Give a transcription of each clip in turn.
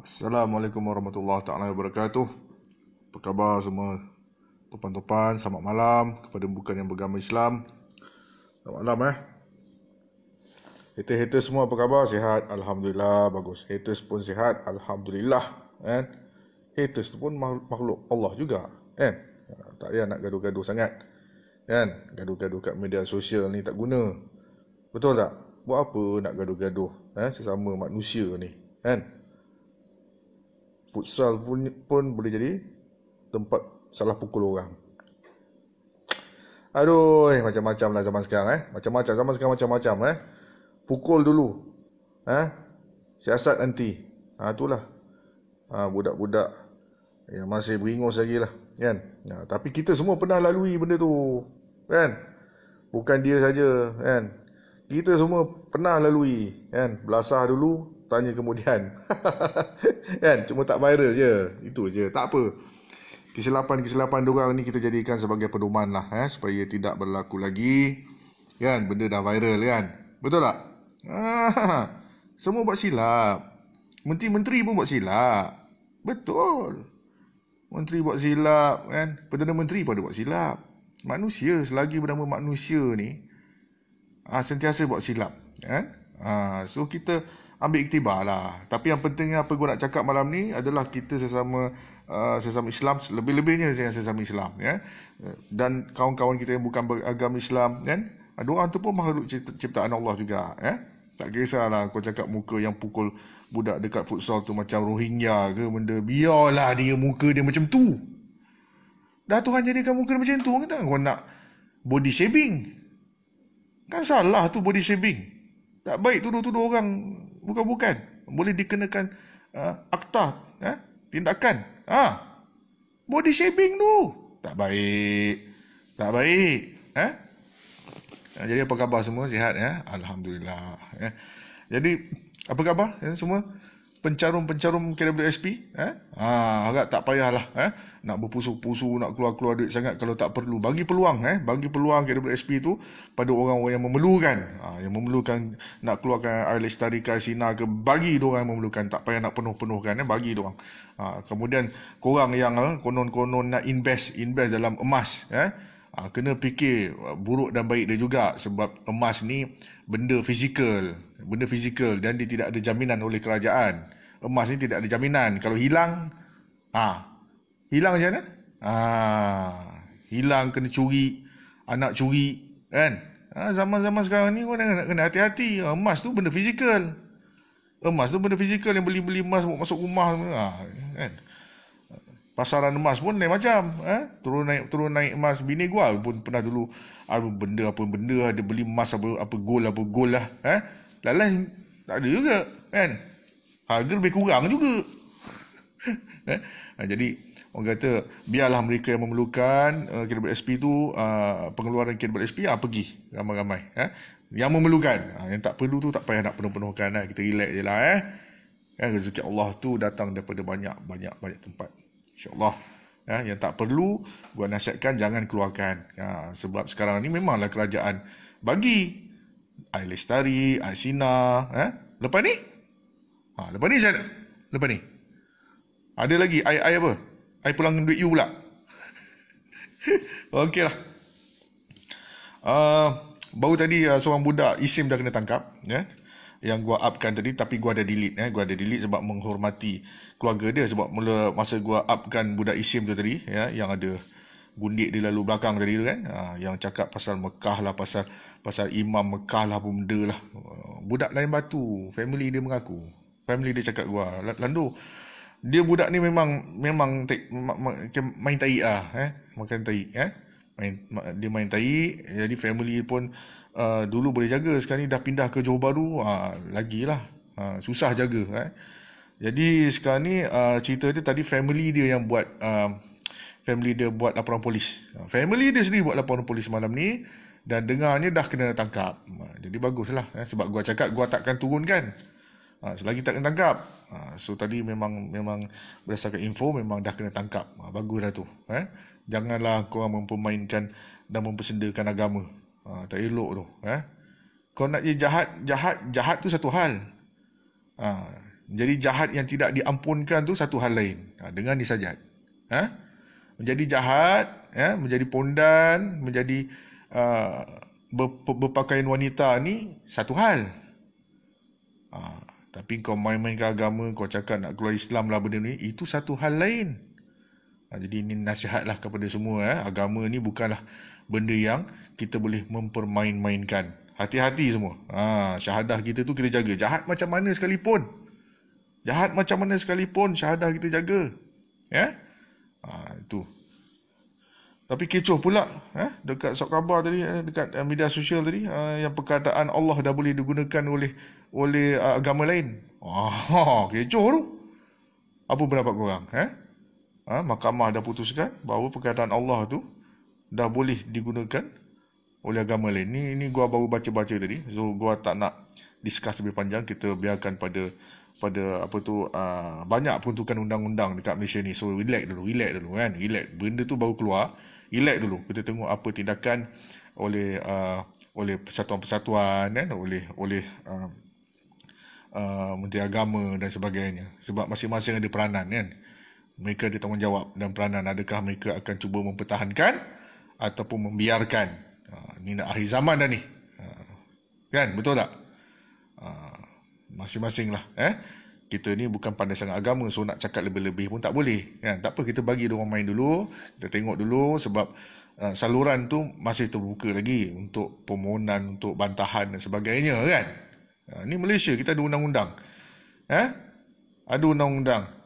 Assalamualaikum warahmatullahi taala wabarakatuh. Apa khabar semua? Tuan-tuan, selamat malam kepada bukan yang beragama Islam. Selamat malam eh. Hater-hater semua apa khabar? Sihat? Alhamdulillah, bagus. Haters pun sihat, alhamdulillah, kan? Eh? Haters pun makhluk Allah juga, kan? Eh? Tak payah nak gaduh-gaduh sangat. Kan? Eh? Gaduh-gaduh kat media sosial ni tak guna. Betul tak? Buat apa nak gaduh-gaduh, Eh? Sesama manusia ni, kan? Eh? futsal pun, pun boleh jadi tempat salah pukul orang. Aduh, eh, macam-macam lah zaman sekarang eh. Macam-macam, zaman sekarang macam-macam eh. Pukul dulu. Eh? Siasat nanti. Ha, itulah. Ha, budak-budak yang masih beringus lagi lah. Kan? Ha, tapi kita semua pernah lalui benda tu. Kan? Bukan dia saja. Kan? Kita semua pernah lalui. Kan? Belasah dulu, tanya kemudian. kan? Cuma tak viral je. Itu je. Tak apa. Kesilapan-kesilapan diorang ni kita jadikan sebagai pedoman lah. Eh? Supaya tidak berlaku lagi. Kan? Benda dah viral kan? Betul tak? Semua buat silap. Menteri-menteri pun buat silap. Betul. Menteri buat silap kan? Perdana Menteri pun ada buat silap. Manusia selagi bernama manusia ni ha, sentiasa buat silap. Kan? Ah, so kita ambil iktibar lah. Tapi yang pentingnya apa gua nak cakap malam ni adalah kita sesama uh, sesama Islam, lebih-lebihnya dengan sesama Islam ya. Dan kawan-kawan kita yang bukan beragama Islam kan, ah, doa tu pun makhluk ciptaan Allah juga ya. Tak kisahlah kau cakap muka yang pukul budak dekat futsal tu macam Rohingya ke benda, biarlah dia muka dia macam tu. Dah Tuhan jadikan muka dia macam tu, kita kau nak body shaving, Kan salah tu body shaving. Tak baik tuduh-tuduh orang Bukan-bukan. Boleh dikenakan uh, akta, eh? tindakan. Ha? Body shaping tu. Tak baik. Tak baik. Eh? Jadi apa khabar semua? Sihat ya? Eh? Alhamdulillah. Eh? Jadi apa khabar eh, semua? pencarum-pencarum KWSP eh? ha, harap tak payahlah eh? nak berpusu-pusu nak keluar-keluar duit sangat kalau tak perlu bagi peluang eh? bagi peluang KWSP tu pada orang-orang yang memerlukan ha, yang memerlukan nak keluarkan air lestari kasina ke bagi dia yang memerlukan tak payah nak penuh-penuhkan eh? bagi dia ha, kemudian korang yang eh, konon-konon nak invest invest dalam emas eh? Ha, kena fikir ah, buruk dan baik dia juga sebab emas ni benda fizikal. Benda fizikal dan dia tidak ada jaminan oleh kerajaan. Emas ni tidak ada jaminan. Kalau hilang, ha, hilang macam mana? Ha, hilang kena curi, anak curi. Kan? Ha, zaman-zaman sekarang ni orang nak kena hati-hati. Ha, emas tu benda fizikal. Emas tu benda fizikal yang beli-beli emas masuk rumah. Ha, kan? pasaran emas pun lain macam eh turun naik turun naik emas bini gua pun pernah dulu apa benda apa benda ada beli emas apa apa gold apa gold lah eh lain tak ada juga kan harga lebih kurang juga eh? Ha, jadi orang kata biarlah mereka yang memerlukan uh, eh, kabel SP tu uh, pengeluaran kabel SP ah pergi ramai-ramai eh yang memerlukan uh, yang tak perlu tu tak payah nak penuh-penuhkan eh? kita relax je lah eh Kan rezeki Allah tu datang daripada banyak-banyak-banyak tempat. InsyaAllah. Ya, yang tak perlu, gua nasihatkan jangan keluarkan. Ya, sebab sekarang ni memanglah kerajaan bagi. Air Lestari, Air Sina. Ya. Lepas ni? Ha, lepas ni macam mana? Lepas ni? Ada lagi air-air apa? Air pulang duit you pula. Okey lah. Uh, ah, baru tadi uh, seorang budak isim dah kena tangkap. Ya yang gua upkan tadi tapi gua ada delete eh gua ada delete sebab menghormati keluarga dia sebab mula masa gua upkan budak isim tu tadi ya yang ada gundik di lalu belakang tadi tu kan ha, yang cakap pasal Mekah lah pasal pasal imam Mekah lah pun benda lah budak lain batu family dia mengaku family dia cakap gua landu dia budak ni memang memang macam main tai ah eh makan tai eh main dia main tai jadi family pun Uh, dulu boleh jaga sekarang ni dah pindah ke Johor Bahru uh, lagi lah uh, susah jaga eh. jadi sekarang ni uh, cerita dia tadi family dia yang buat uh, family dia buat laporan polis uh, family dia sendiri buat laporan polis malam ni dan dengarnya dah kena tangkap uh, jadi baguslah eh. sebab gua cakap gua takkan turunkan uh, selagi tak kena tangkap uh, so tadi memang memang berdasarkan info memang dah kena tangkap uh, baguslah tu eh. janganlah kau mempermainkan dan mempersendakan agama Ha, tak elok tu. Eh? Kau nak jadi jahat, jahat, jahat tu satu hal. Ha, jadi jahat yang tidak diampunkan tu satu hal lain. Ha, dengan ni saja. Ha? Menjadi jahat, ya, menjadi pondan, menjadi uh, berpakaian wanita ni satu hal. Ha, tapi kau main-main ke agama, kau cakap nak keluar Islam lah benda ni, itu satu hal lain. Ha, jadi ini nasihatlah kepada semua eh. Agama ni bukanlah benda yang kita boleh mempermain-mainkan. Hati-hati semua. Ha, syahadah kita tu kita jaga. Jahat macam mana sekalipun. Jahat macam mana sekalipun syahadah kita jaga. Ya? Yeah? Ha, itu. Tapi kecoh pula eh, dekat sok khabar tadi, eh, dekat eh, media sosial tadi, eh, yang perkataan Allah dah boleh digunakan oleh oleh agama lain. Oh, kecoh tu. Apa pendapat korang? Eh? ha, mahkamah dah putuskan bahawa perkataan Allah tu dah boleh digunakan oleh agama lain. Ni ni gua baru baca-baca tadi. So gua tak nak discuss lebih panjang. Kita biarkan pada pada apa tu uh, banyak peruntukan undang-undang dekat Malaysia ni. So relax dulu, relax dulu kan. Relax. Benda tu baru keluar. Relax dulu. Kita tengok apa tindakan oleh uh, oleh persatuan-persatuan kan oleh oleh uh, uh, menteri agama dan sebagainya sebab masing-masing ada peranan kan uh, mereka ada tanggungjawab dan peranan adakah mereka akan cuba mempertahankan ataupun membiarkan ha, ni nak akhir zaman dah ni ha, kan betul tak ha, masing-masing lah eh kita ni bukan pandai sangat agama so nak cakap lebih-lebih pun tak boleh kan tak apa kita bagi dia main dulu kita tengok dulu sebab uh, saluran tu masih terbuka lagi untuk permohonan untuk bantahan dan sebagainya kan uh, ni Malaysia kita ada undang-undang eh ada undang-undang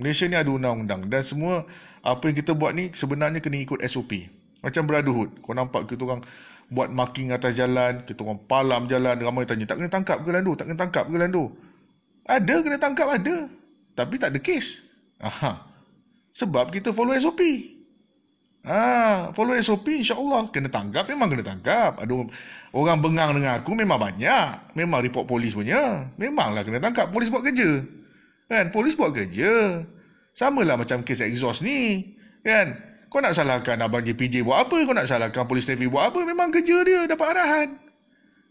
Malaysia ni ada undang-undang dan semua apa yang kita buat ni sebenarnya kena ikut SOP. Macam brotherhood. Kau nampak kita orang buat marking atas jalan, kita orang palam jalan, ramai tanya, tak kena tangkap ke landu? Tak kena tangkap ke landu? Ada kena tangkap, ada. Tapi tak ada kes. Aha. Sebab kita follow SOP. Ah, ha, follow SOP insya-Allah kena tangkap memang kena tangkap. Ada orang bengang dengan aku memang banyak. Memang report polis punya. Memanglah kena tangkap. Polis buat kerja. Kan? Polis buat kerja. Sama lah macam kes exhaust ni. Kan? Kau nak salahkan Abang JPJ buat apa? Kau nak salahkan Polis Navy buat apa? Memang kerja dia dapat arahan.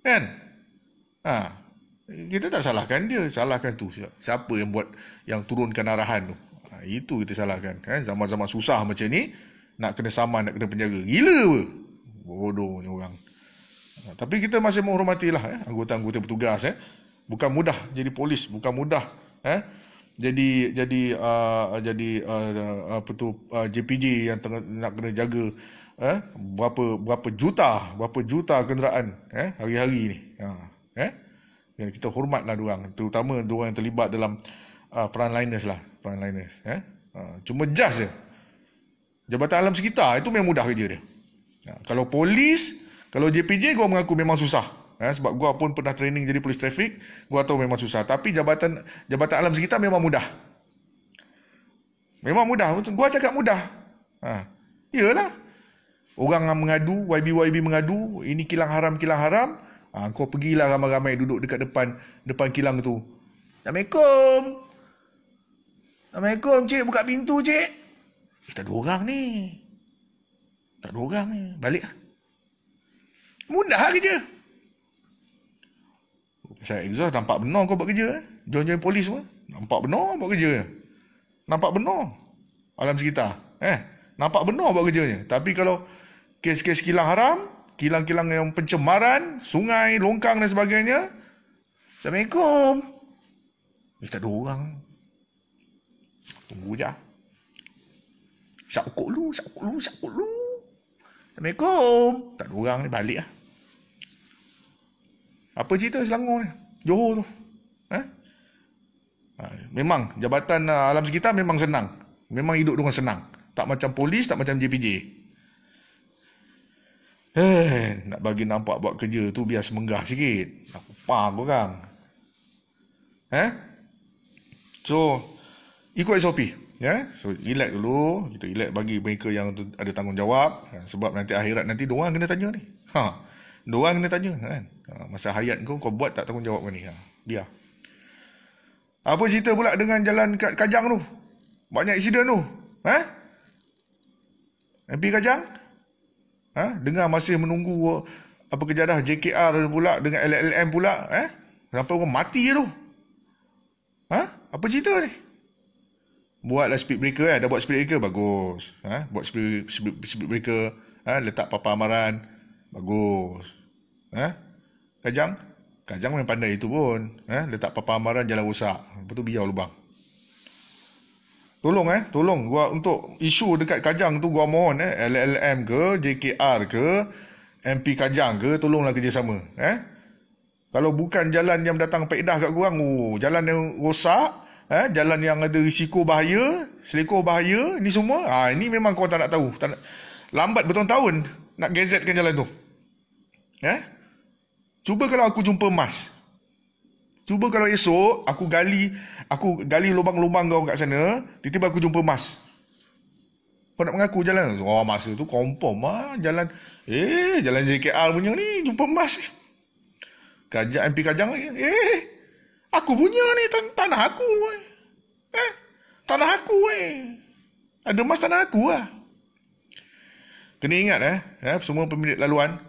Kan? Ha. Kita tak salahkan dia. Salahkan tu. Siapa yang buat yang turunkan arahan tu? Ha, itu kita salahkan. Kan? Zaman-zaman susah macam ni. Nak kena saman, nak kena penjaga. Gila Bodoh ni orang. Ha, tapi kita masih menghormatilah eh, anggota-anggota petugas. Eh. Bukan mudah jadi polis. Bukan mudah. Eh. Ha? jadi jadi uh, jadi uh, apa tu uh, ah, JPJ yang tengah, nak kena jaga eh berapa berapa juta berapa juta kenderaan eh hari-hari ni ha eh ya, kita hormatlah dia orang terutama dia orang yang terlibat dalam uh, peran liners lah peran liners eh uh, cuma jas je jabatan alam sekitar itu memang mudah kerja dia ha. kalau polis kalau JPJ gua mengaku memang susah Ya, sebab gua pun pernah training jadi polis trafik, gua tahu memang susah. Tapi jabatan jabatan alam sekitar memang mudah. Memang mudah. Gua cakap mudah. Ha. lah. Orang yang mengadu, YB-YB mengadu, ini kilang haram, kilang haram. Ha, kau pergi lah ramai-ramai duduk dekat depan depan kilang tu. Assalamualaikum. Assalamualaikum, cik. Buka pintu, cik. Eh, tak ada orang ni. Tak ada orang ni. Balik lah. Mudah kerja. Saya exhaust nampak benar kau buat kerja eh. Join-join polis semua. Nampak benar buat kerja. Eh? Nampak benar. Alam sekitar. Eh. Nampak benar buat kerjanya. Tapi kalau kes-kes kilang haram, kilang-kilang yang pencemaran, sungai, longkang dan sebagainya. Assalamualaikum. Eh, tak ada orang. Tunggu je. Sakuk lu, sakuk lu, sakuk lu. Assalamualaikum. Tak ada orang ni balik lah. Apa cerita Selangor ni? Johor tu. Eh? Ha, memang jabatan uh, alam sekitar memang senang. Memang hidup dengan senang. Tak macam polis, tak macam JPJ. Eh, nak bagi nampak buat kerja tu biar semenggah sikit. Aku pang orang. Eh? So, ikut SOP. Ya, yeah? so relax dulu, kita relax bagi mereka yang ada tanggungjawab sebab nanti akhirat nanti doang orang kena tanya ni. Ha. Huh. Diorang kena tanya kan. Ha, masa hayat kau, kau buat tak tanggungjawab kau ni. Ha, biar. Apa cerita pula dengan jalan kat Kajang tu? Banyak insiden tu. Ha? MP Kajang? Ha? Dengar masih menunggu oh, apa kejadah JKR pula dengan LLM pula. Eh? Sampai orang mati je tu. Ha? Apa cerita ni? Buatlah speed breaker eh. Dah buat speed breaker, bagus. Ha? Buat speed, speed, speed breaker. Ha? Letak papa amaran. Bagus. Eh? Kajang? Kajang yang pandai itu pun. Eh? Letak papan amaran jalan rosak. Lepas tu biar lubang. Tolong eh, tolong gua untuk isu dekat Kajang tu gua mohon eh LLM ke JKR ke MP Kajang ke tolonglah kerjasama eh. Kalau bukan jalan yang datang pedah kat gua, oh, jalan yang rosak, eh jalan yang ada risiko bahaya, selekoh bahaya, ni semua, ah ha, ini memang kau tak nak tahu. Tak nak, lambat bertahun-tahun nak gazetkan jalan tu. Eh? Cuba kalau aku jumpa emas. Cuba kalau esok aku gali aku gali lubang-lubang kau kat sana, tiba-tiba aku jumpa emas. Kau nak mengaku jalan? Oh, masa tu confirm ah jalan eh jalan JKR punya ni jumpa emas. Kajak MP Kajang lagi. Eh, aku punya ni tan- tanah aku. Eh, tanah aku eh. Ada emas tanah aku lah. Kena ingat eh, eh semua pemilik laluan,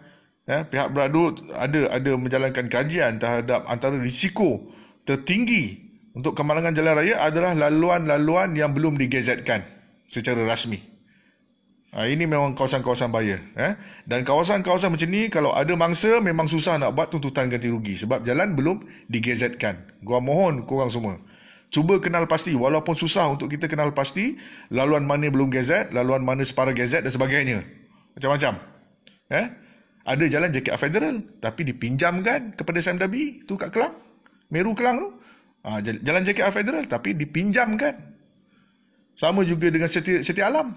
ya, pihak beradu ada ada menjalankan kajian terhadap antara risiko tertinggi untuk kemalangan jalan raya adalah laluan-laluan yang belum digazetkan secara rasmi. Ha, ini memang kawasan-kawasan bahaya. Eh? Dan kawasan-kawasan macam ni, kalau ada mangsa, memang susah nak buat tuntutan ganti rugi. Sebab jalan belum digazetkan. Gua mohon korang semua. Cuba kenal pasti. Walaupun susah untuk kita kenal pasti, laluan mana belum gazet, laluan mana separa gazet dan sebagainya. Macam-macam. Eh? ada jalan JKR Federal tapi dipinjamkan kepada Sam tu kat Kelang Meru Kelang tu ha, jalan JKR Federal tapi dipinjamkan sama juga dengan Seti, Seti Alam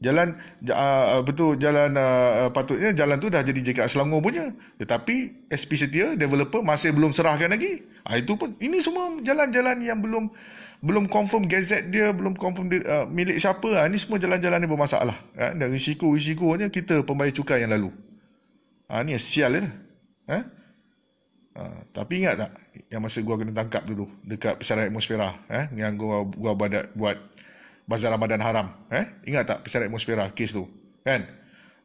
jalan uh, ah, betul ah, jalan uh, patutnya jalan tu dah jadi JKR Selangor punya tetapi SP Setia developer masih belum serahkan lagi ha, itu pun ini semua jalan-jalan yang belum belum confirm gazette dia belum confirm di, uh, milik siapa ini semua jalan-jalan ni bermasalah kan? dan risiko-risikonya kita pembayar cukai yang lalu Ha, ni sial dia. Ha? ha? tapi ingat tak yang masa gua kena tangkap dulu dekat pesara atmosfera eh ha? yang gua gua buat buat bazar Ramadan haram eh ha? ingat tak pesara atmosfera kes tu kan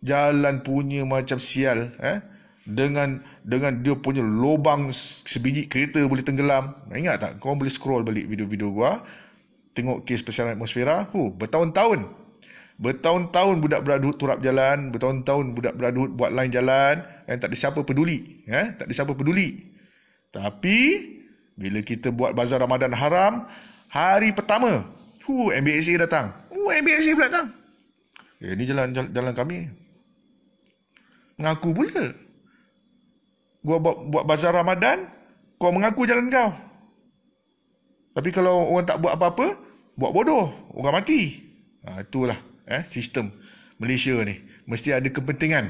jalan punya macam sial eh ha? dengan dengan dia punya lubang sebiji kereta boleh tenggelam ingat tak kau boleh scroll balik video-video gua tengok kes pesara atmosfera hu bertahun-tahun Bertahun-tahun budak beradut turap jalan, bertahun-tahun budak beradut buat line jalan dan eh, tak ada siapa peduli, ya, eh? tak ada siapa peduli. Tapi bila kita buat bazar Ramadan haram, hari pertama, hu MBSA datang. Hu MBSA pula datang. Eh, ini jalan jalan kami. Mengaku pula. Gua buat buat bazar Ramadan, kau mengaku jalan kau. Tapi kalau orang tak buat apa-apa, buat bodoh, orang mati. Ha, itulah eh, sistem Malaysia ni. Mesti ada kepentingan.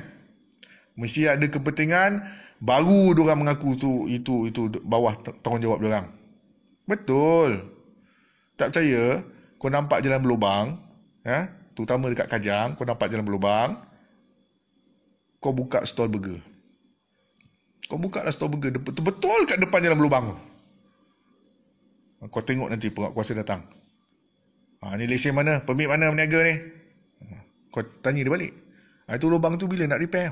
Mesti ada kepentingan baru diorang mengaku tu itu itu bawah tanggungjawab orang. Betul. Tak percaya? Kau nampak jalan berlubang, ya? Eh, terutama dekat Kajang, kau nampak jalan berlubang. Kau buka stall burger. Kau buka lah stall burger betul-betul kat depan jalan berlubang tu. Kau tengok nanti penguat datang. Ha, ni lesen mana? Permit mana meniaga ni? Kau tanya dia balik. Itu lubang tu bila nak repair?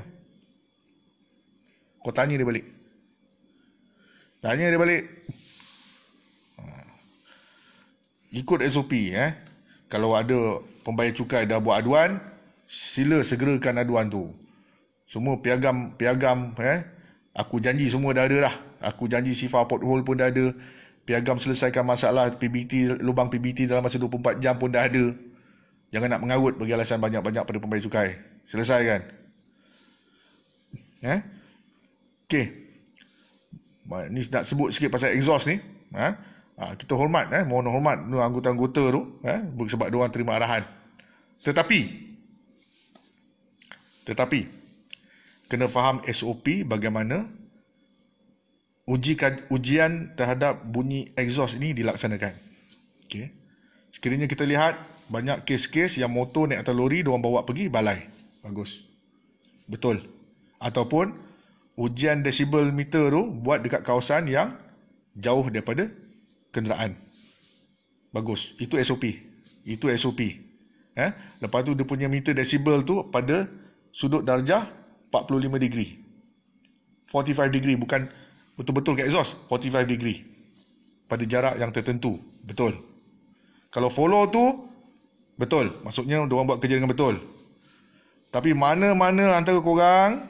Kau tanya dia balik. Tanya dia balik. Hmm. Ikut SOP eh. Kalau ada pembayar cukai dah buat aduan, sila segerakan aduan tu. Semua piagam piagam eh. Aku janji semua dah ada lah. Aku janji sifar pothole pun dah ada. Piagam selesaikan masalah PBT lubang PBT dalam masa 24 jam pun dah ada. Jangan nak mengarut bagi alasan banyak-banyak pada pembayar cukai. Selesai kan? Eh? Okey. Ni nak sebut sikit pasal exhaust ni. Eh? Ha? kita hormat. Eh? Mohon hormat anggota-anggota tu. Eh? Sebab diorang terima arahan. Tetapi. Tetapi. Kena faham SOP bagaimana uji, ujian terhadap bunyi exhaust ini dilaksanakan. Okay. Sekiranya kita lihat banyak kes-kes yang motor naik atas lori diorang bawa pergi balai. Bagus. Betul. Ataupun ujian decibel meter tu buat dekat kawasan yang jauh daripada kenderaan. Bagus. Itu SOP. Itu SOP. Eh? Lepas tu dia punya meter decibel tu pada sudut darjah 45 degree. 45 degree bukan betul-betul ke exhaust. 45 degree. Pada jarak yang tertentu. Betul. Kalau follow tu, Betul. Maksudnya dia orang buat kerja dengan betul. Tapi mana-mana antara korang,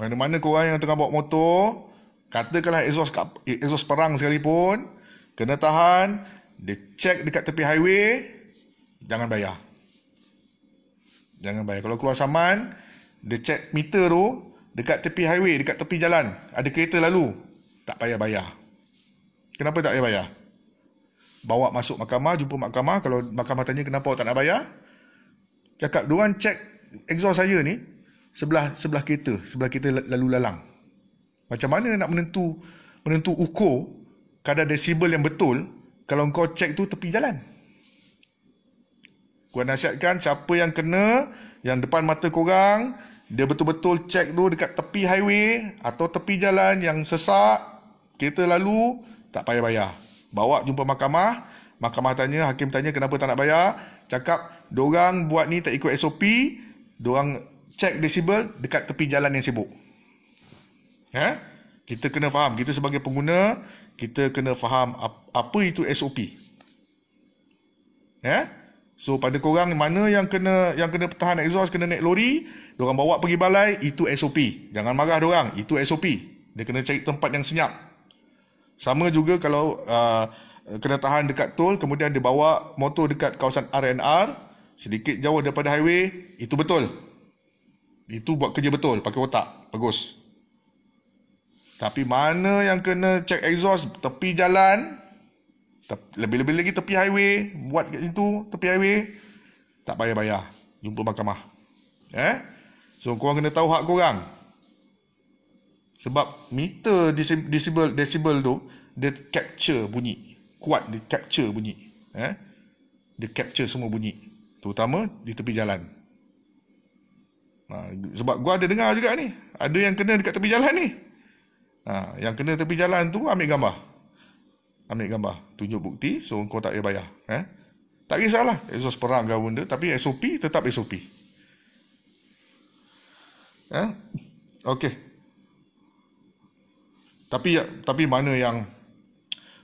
mana-mana korang yang tengah bawa motor, katakanlah exhaust exhaust perang sekalipun, kena tahan, dia check dekat tepi highway, jangan bayar. Jangan bayar. Kalau keluar saman, dia check meter tu dekat tepi highway, dekat tepi jalan, ada kereta lalu, tak payah bayar. Kenapa tak payah bayar? bawa masuk mahkamah, jumpa mahkamah. Kalau mahkamah tanya kenapa awak tak nak bayar, cakap duan cek exhaust saya ni sebelah sebelah kereta, sebelah kereta lalu lalang. Macam mana nak menentu menentu ukur kadar desibel yang betul kalau kau cek tu tepi jalan. Gua nasihatkan siapa yang kena yang depan mata korang dia betul-betul cek tu dekat tepi highway atau tepi jalan yang sesak kereta lalu tak payah bayar. Bawa jumpa mahkamah. Mahkamah tanya, hakim tanya kenapa tak nak bayar. Cakap, dorang buat ni tak ikut SOP. Dorang cek desibel dekat tepi jalan yang sibuk. Ha? Kita kena faham. Kita sebagai pengguna, kita kena faham apa itu SOP. Ya? Eh? So pada korang mana yang kena yang kena tahan exhaust kena naik lori, diorang bawa pergi balai itu SOP. Jangan marah diorang, itu SOP. Dia kena cari tempat yang senyap. Sama juga kalau uh, kena tahan dekat tol kemudian dia bawa motor dekat kawasan R&R sedikit jauh daripada highway, itu betul. Itu buat kerja betul, pakai otak. Bagus. Tapi mana yang kena check exhaust tepi jalan, lebih-lebih lagi tepi highway, buat kat situ, tepi highway, tak payah payah, Jumpa mahkamah. Eh? So, kau kena tahu hak kau korang sebab meter decibel decibel tu dia capture bunyi kuat dia capture bunyi eh dia capture semua bunyi terutama di tepi jalan ha, sebab gua ada dengar juga ni ada yang kena dekat tepi jalan ni ha, yang kena tepi jalan tu ambil gambar ambil gambar tunjuk bukti so kau tak payah bayar eh tak kisahlah exhaust perang ke benda tapi SOP tetap SOP eh okey tapi tapi mana yang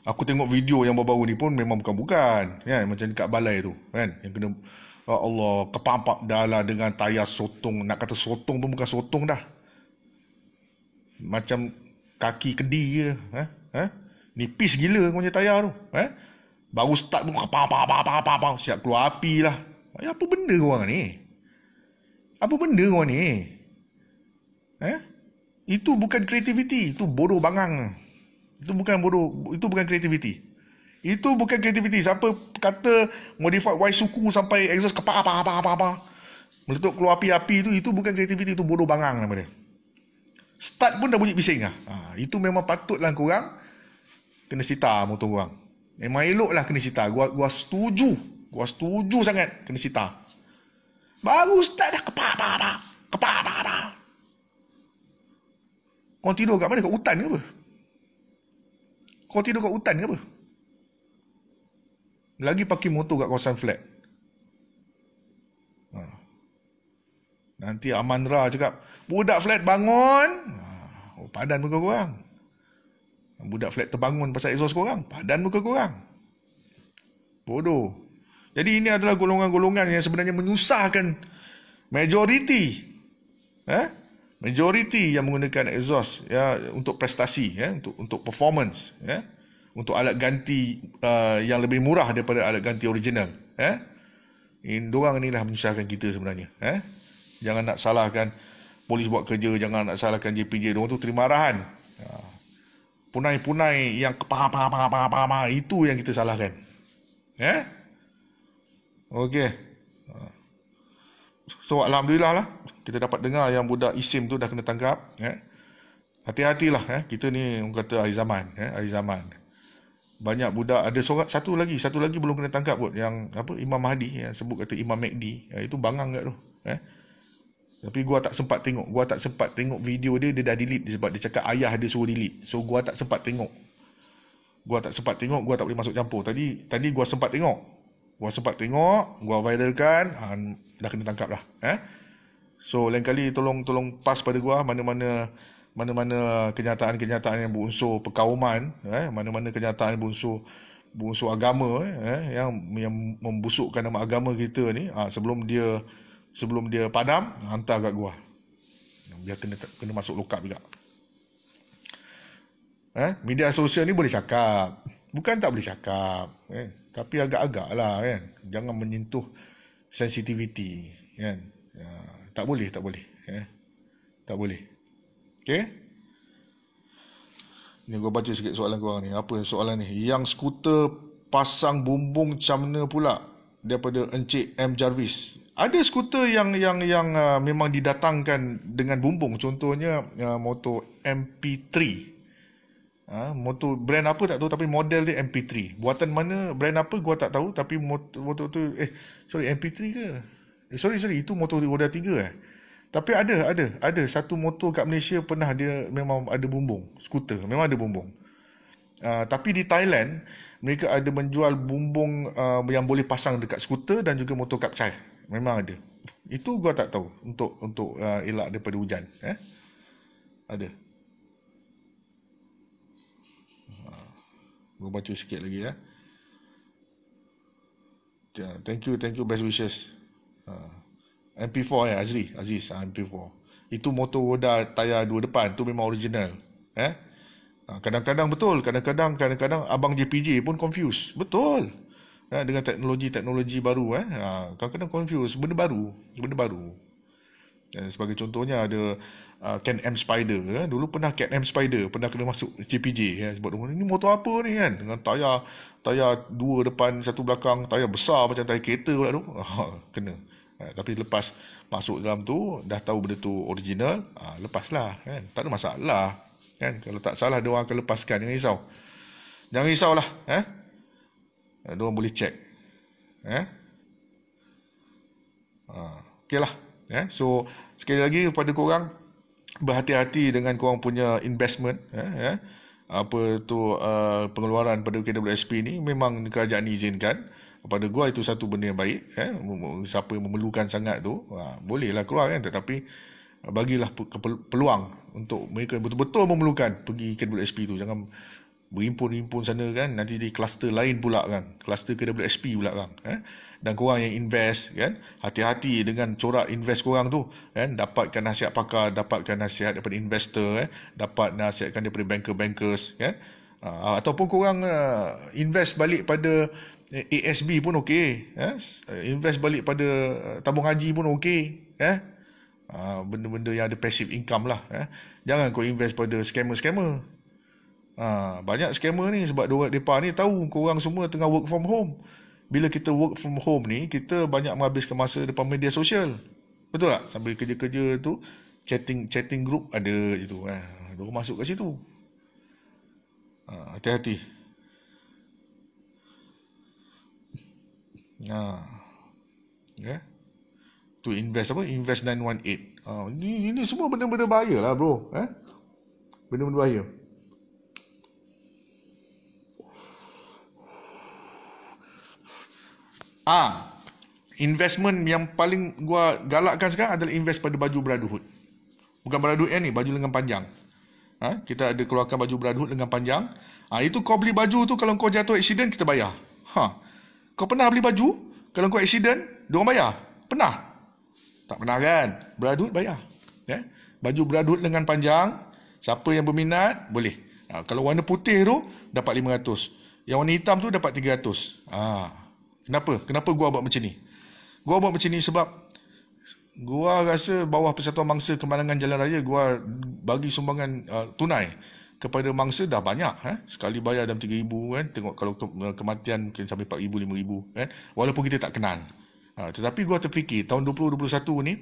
aku tengok video yang baru-baru ni pun memang bukan-bukan kan macam dekat balai tu kan yang kena ya Allah kepampak dalam dengan tayar sotong nak kata sotong pun bukan sotong dah macam kaki kedi je eh eh nipis gila punya tayar tu eh baru start pun apa apa apa apa apa siap keluar api lah apa benda kau ni apa benda kau ni eh itu bukan kreativiti, itu bodoh bangang. Itu bukan bodoh, itu bukan kreativiti. Itu bukan kreativiti. Siapa kata modified Y suku sampai exhaust kepak apa apa apa apa. Meletup keluar api-api itu itu bukan kreativiti, itu bodoh bangang nama dia. Start pun dah bunyi bising ah. Ha, itu memang patutlah kau orang kena sita motor kau orang. Memang eloklah kena sita. Gua gua setuju. Gua setuju sangat kena sita. Baru start dah kepak apa apa. Kepak apa apa. Kau tidur kat mana? Kat hutan ke apa? Kau tidur kat hutan ke apa? Lagi pakai motor kat kawasan flat. Ha. Nanti amandra cakap, budak flat bangun. Ha. Oh, padan muka korang. Budak flat terbangun pasal exhaust korang. Padan muka korang. Bodoh. Jadi ini adalah golongan-golongan yang sebenarnya menyusahkan majoriti. Eh? majoriti yang menggunakan exhaust ya untuk prestasi ya untuk untuk performance ya untuk alat ganti uh, yang lebih murah daripada alat ganti original ya in dorang inilah menyusahkan kita sebenarnya ya jangan nak salahkan polis buat kerja jangan nak salahkan JPJ dorang tu terima arahan ya. punai-punai yang kepa-pa-pa-pa-pa itu yang kita salahkan ya okey So alhamdulillah lah kita dapat dengar yang budak isim tu dah kena tangkap ya hati-hatilah eh kita ni orang kata akhir zaman ya akhir zaman banyak budak ada sorat satu lagi satu lagi belum kena tangkap kot yang apa Imam Mahdi yang sebut kata Imam Mahdi ya, itu bangang dekat tu ya tapi gua tak sempat tengok gua tak sempat tengok video dia dia dah delete sebab dia cakap ayah dia suruh delete so gua tak sempat tengok gua tak sempat tengok gua tak boleh masuk campur tadi tadi gua sempat tengok gua sempat tengok gua viralkan ha, dah kena tangkap dah eh ya. So lain kali tolong tolong pas pada gua ah mana-mana mana-mana kenyataan-kenyataan yang berunsur perkauman eh mana-mana kenyataan yang berunsur berunsur agama eh, eh yang yang membusukkan nama agama kita ni ha, sebelum dia sebelum dia padam hantar kat gua. Biar kena kena masuk lokap juga. Eh media sosial ni boleh cakap. Bukan tak boleh cakap eh tapi agak-agaklah kan. Jangan menyentuh sensitiviti kan. Eh? tak boleh tak boleh ya tak boleh okey ni gua baca sikit soalan kau ni apa soalan ni yang skuter pasang bumbung macam camna pula daripada Encik M Jarvis ada skuter yang yang yang uh, memang didatangkan dengan bumbung contohnya uh, motor MP3 Ah, ha, motor brand apa tak tahu tapi model dia MP3. Buatan mana, brand apa gua tak tahu tapi motor, motor tu eh sorry MP3 ke? Eh, sorry, sorry. Itu motor roda tiga eh. Tapi ada, ada. Ada satu motor kat Malaysia pernah dia memang ada bumbung. Skuter. Memang ada bumbung. Uh, tapi di Thailand, mereka ada menjual bumbung uh, yang boleh pasang dekat skuter dan juga motor kap cair. Memang ada. Itu gua tak tahu untuk untuk uh, elak daripada hujan. Eh? Ada. Gua baca sikit lagi ya. Thank you, thank you, best wishes. MP4 ya Azri Aziz ha, ah, MP4 itu motor roda tayar dua depan tu memang original eh ah, kadang-kadang betul kadang-kadang kadang-kadang abang JPJ pun confused betul ha, dengan teknologi-teknologi baru eh ah, kadang-kadang confused benda baru benda baru dan eh, sebagai contohnya ada uh, Can M Spider eh? dulu pernah Ken M Spider pernah kena masuk CPJ ya eh? sebab ini motor apa ni kan dengan tayar tayar dua depan satu belakang tayar besar macam tayar kereta pula tu kena Eh, tapi lepas masuk dalam tu dah tahu benda tu original ha, lepaslah kan tak ada masalah kan kalau tak salah dia orang akan lepaskan jangan risau jangan risaulah eh, eh dia boleh check eh ha, okeylah eh so sekali lagi kepada korang berhati-hati dengan korang punya investment eh, eh? apa tu uh, pengeluaran pada KWSP ni memang kerajaan izinkan pada gua itu satu benda yang baik eh siapa yang memerlukan sangat tu ha, bolehlah keluar kan tetapi eh, bagilah peluang untuk mereka yang betul-betul memerlukan pergi ke KWSP tu jangan berimpun-impun sana kan nanti di kluster lain pula kan kluster KWSP pula kan eh dan korang yang invest kan hati-hati dengan corak invest korang tu kan dapatkan nasihat pakar dapatkan nasihat daripada investor eh dapat nasihatkan daripada banker-bankers kan uh, ataupun korang uh, invest balik pada ASB pun okey eh? eh invest balik pada eh, tabung haji pun okey eh ah, benda-benda yang ada passive income lah eh jangan kau invest pada scammer-scammer ha, banyak scammer ni sebab dua depa ni tahu kau orang semua tengah work from home bila kita work from home ni kita banyak menghabiskan masa depan media sosial betul tak sambil kerja-kerja tu chatting chatting group ada gitu eh dia masuk kat situ ha, hati-hati Ha. Ya. To invest apa? Invest 918. Ha. Ini, ini semua benda-benda bahaya lah bro. Eh? Benda-benda bahaya. Ah, Investment yang paling gua galakkan sekarang adalah invest pada baju brotherhood. Bukan brotherhood yang ni, baju lengan panjang. Ha? Kita ada keluarkan baju brotherhood lengan panjang. Ah ha, itu kau beli baju tu kalau kau jatuh accident kita bayar. Ha. Kau pernah beli baju? Kalau kau accident, diorang bayar? Pernah? Tak pernah kan? Beradut bayar. Ya? Baju beradut lengan panjang, siapa yang berminat, boleh. Ha, kalau warna putih tu, dapat RM500. Yang warna hitam tu, dapat RM300. Ha. Kenapa? Kenapa gua buat macam ni? Gua buat macam ni sebab gua rasa bawah persatuan mangsa kemalangan jalan raya gua bagi sumbangan uh, tunai kepada mangsa dah banyak eh sekali bayar dalam 3000 kan eh? tengok kalau ke, kematian mungkin sampai 4000 5000 kan walaupun kita tak kenal ha, tetapi gua terfikir tahun 2021 ni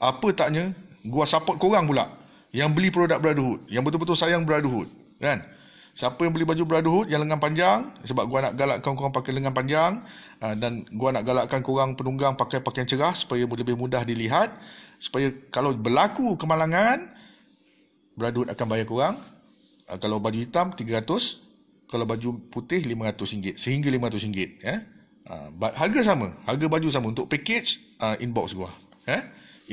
apa taknya gua support korang pula yang beli produk brotherhood yang betul-betul sayang brotherhood kan siapa yang beli baju brotherhood yang lengan panjang sebab gua nak galakkan korang pakai lengan panjang ha, dan gua nak galakkan korang penunggang pakai pakaian cerah supaya lebih mudah dilihat supaya kalau berlaku kemalangan Beradun akan bayar kurang. Uh, kalau baju hitam 300, kalau baju putih 500 ringgit, sehingga 500 ringgit, ya. Eh? Uh, harga sama, harga baju sama untuk package uh, inbox gua, ya. Eh?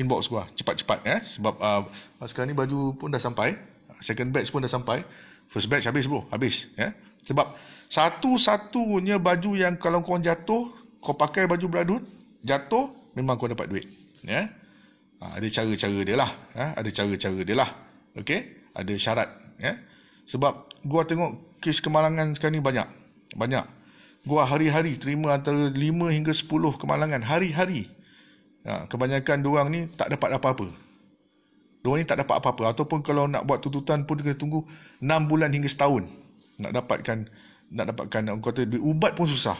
Inbox gua cepat-cepat ya eh? sebab uh, sekarang ni baju pun dah sampai, second batch pun dah sampai, first batch habis bro, habis, ya. Eh? Sebab satu-satunya baju yang kalau kau jatuh, kau pakai baju beradun jatuh memang kau dapat duit, ya. Eh? ada cara-cara dia lah, eh? ada cara-cara dia lah. Okey, ada syarat ya. Sebab gua tengok kes kemalangan sekarang ni banyak. Banyak. Gua hari-hari terima antara 5 hingga 10 kemalangan hari-hari. Ha, kebanyakan diorang ni tak dapat apa-apa. Diorang ni tak dapat apa-apa ataupun kalau nak buat tuntutan pun kena tunggu 6 bulan hingga setahun nak dapatkan nak dapatkan orang kata duit ubat pun susah.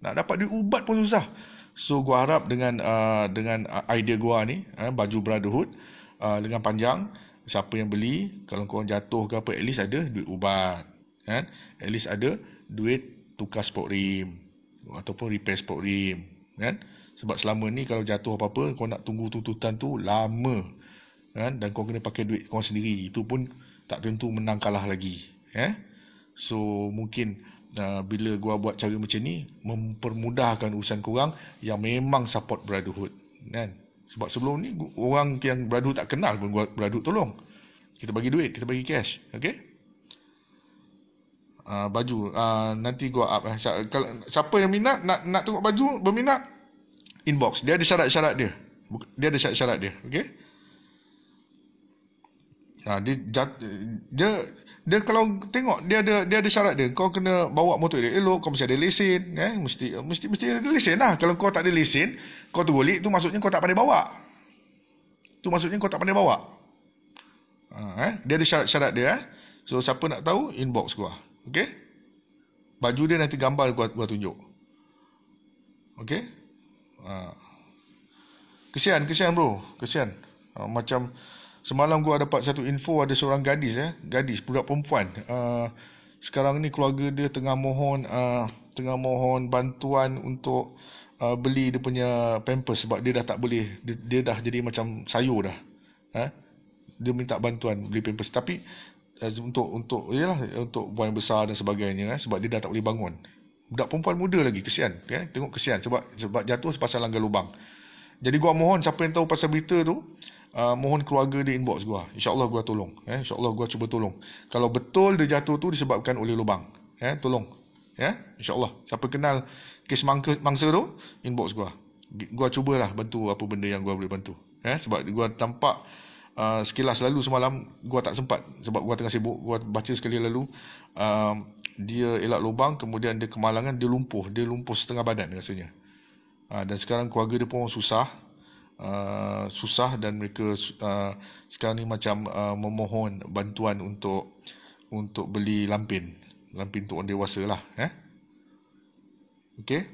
Nak dapat duit ubat pun susah. So gua harap dengan uh, dengan uh, idea gua ni, eh, baju brotherhood uh, dengan panjang siapa yang beli kalau kau jatuh ke apa at least ada duit ubat kan at least ada duit tukar spot rim ataupun repair spot rim kan sebab selama ni kalau jatuh apa-apa kau nak tunggu tuntutan tu lama kan dan kau kena pakai duit kau sendiri itu pun tak tentu menang kalah lagi eh so mungkin uh, bila gua buat cara macam ni mempermudahkan urusan kau orang yang memang support brotherhood kan sebab sebelum ni orang yang beradu tak kenal pun beradu tolong. Kita bagi duit, kita bagi cash. Okay? Uh, ah, baju uh, nanti gua up eh. kalau siapa yang minat nak nak tengok baju berminat inbox dia ada syarat-syarat dia dia ada syarat-syarat dia okey ha uh, dia jat, dia dia kalau tengok dia ada dia ada syarat dia kau kena bawa motor dia elok kau mesti ada lesen eh mesti mesti mesti ada lesen lah kalau kau tak ada lesen kau tu boleh tu maksudnya kau tak pandai bawa tu maksudnya kau tak pandai bawa ha, eh dia ada syarat-syarat dia eh so siapa nak tahu inbox gua okey baju dia nanti gambar gua gua tunjuk okey ha. kesian kesian bro kesian ha, macam Semalam gua dapat satu info ada seorang gadis eh, gadis budak perempuan. Uh, sekarang ni keluarga dia tengah mohon uh, tengah mohon bantuan untuk uh, beli dia punya pampers sebab dia dah tak boleh dia, dia dah jadi macam sayur dah. Eh? Dia minta bantuan beli pampers tapi uh, untuk untuk yalah untuk buang yang besar dan sebagainya eh, sebab dia dah tak boleh bangun. Budak perempuan muda lagi kesian, eh? tengok kesian sebab sebab jatuh pasal langgar lubang. Jadi gua mohon siapa yang tahu pasal berita tu, Ah, mohon keluarga dia inbox gua. InsyaAllah gua tolong. Eh, InsyaAllah gua cuba tolong. Kalau betul dia jatuh tu disebabkan oleh lubang. Eh, tolong. Eh, InsyaAllah. Siapa kenal kes mangsa, mangsa tu, inbox gua. Gua cubalah bantu apa benda yang gua boleh bantu. Eh, sebab gua tampak uh, sekilas lalu semalam gua tak sempat sebab gua tengah sibuk gua baca sekali lalu um, dia elak lubang kemudian dia kemalangan dia lumpuh dia lumpuh setengah badan rasanya uh, dan sekarang keluarga dia pun susah Uh, susah dan mereka uh, sekarang ni macam uh, memohon bantuan untuk untuk beli lampin lampin untuk orang dewasa lah eh okey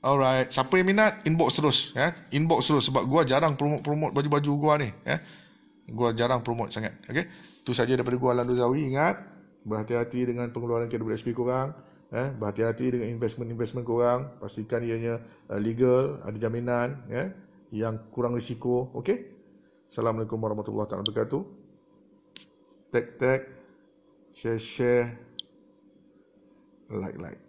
Alright, siapa yang minat inbox terus Eh? Inbox terus sebab gua jarang promote-promote baju-baju gua ni Eh? Gua jarang promote sangat. Okey. Tu saja daripada gua Landuzawi ingat berhati-hati dengan pengeluaran KWSP kurang eh berhati-hati dengan investment-investment korang pastikan ianya uh, legal ada jaminan eh yang kurang risiko okey assalamualaikum warahmatullahi wabarakatuh tag tag share share like like